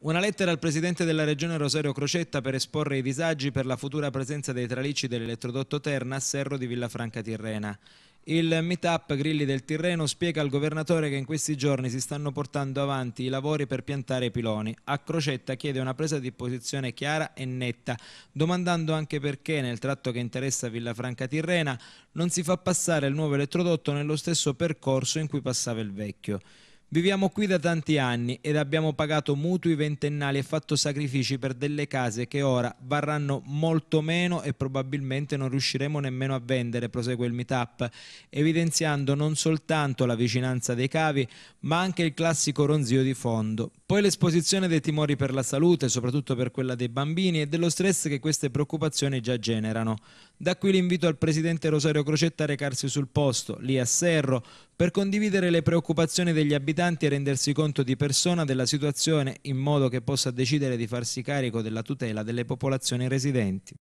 Una lettera al presidente della regione Rosario Crocetta per esporre i disagi per la futura presenza dei tralicci dell'elettrodotto Terna a Serro di Villafranca Tirrena. Il meetup Grilli del Tirreno spiega al governatore che in questi giorni si stanno portando avanti i lavori per piantare i piloni. A Crocetta chiede una presa di posizione chiara e netta, domandando anche perché nel tratto che interessa Villafranca Tirrena non si fa passare il nuovo elettrodotto nello stesso percorso in cui passava il vecchio. Viviamo qui da tanti anni ed abbiamo pagato mutui ventennali e fatto sacrifici per delle case che ora varranno molto meno e probabilmente non riusciremo nemmeno a vendere, prosegue il meetup, evidenziando non soltanto la vicinanza dei cavi, ma anche il classico ronzio di fondo. Poi l'esposizione dei timori per la salute, soprattutto per quella dei bambini, e dello stress che queste preoccupazioni già generano. Da qui l'invito al presidente Rosario Crocetta a recarsi sul posto, lì a Serro, per condividere le preoccupazioni degli abitanti e rendersi conto di persona della situazione in modo che possa decidere di farsi carico della tutela delle popolazioni residenti.